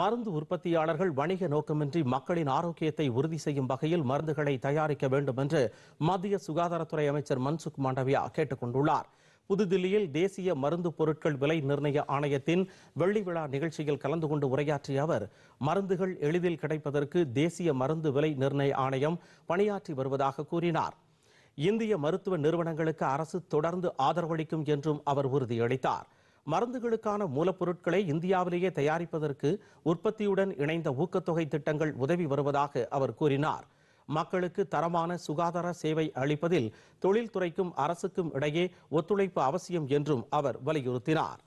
மருந்து உற்பத்தியாளர்கள் வணிக நோக்கமின்றி மக்களின் ஆரோக்கியத்தை உறுதி செய்யும் வகையில் மருந்துகளை தயாரிக்க வேண்டும் என்று மத்திய சுகாதாரத்துறை அமைச்சர் மன்சுக் மாண்டவியா கேட்டுக் கொண்டுள்ளார் புதுதில்லியில் தேசிய மருந்து பொருட்கள் விலை நிர்ணய ஆணையத்தின் வெள்ளி விழா நிகழ்ச்சியில் கலந்து கொண்டு உரையாற்றிய அவர் மருந்துகள் எளிதில் கிடைப்பதற்கு தேசிய மருந்து விலை நிர்ணய ஆணையம் பணியாற்றி வருவதாக கூறினார் இந்திய மருத்துவ நிறுவனங்களுக்கு அரசு தொடர்ந்து ஆதரவளிக்கும் என்றும் அவர் உறுதியளித்தார் மருந்துகளுக்கான மூலப்பொருட்களை இந்தியாவிலேயே தயாரிப்பதற்கு உற்பத்தியுடன் இணைந்த ஊக்கத்தொகை திட்டங்கள் உதவி வருவதாக அவர் கூறினார் மக்களுக்கு தரமான சுகாதார சேவை அளிப்பதில் தொழில்துறைக்கும் அரசுக்கும் இடையே ஒத்துழைப்பு அவசியம் என்றும் அவர் வலியுறுத்தினார்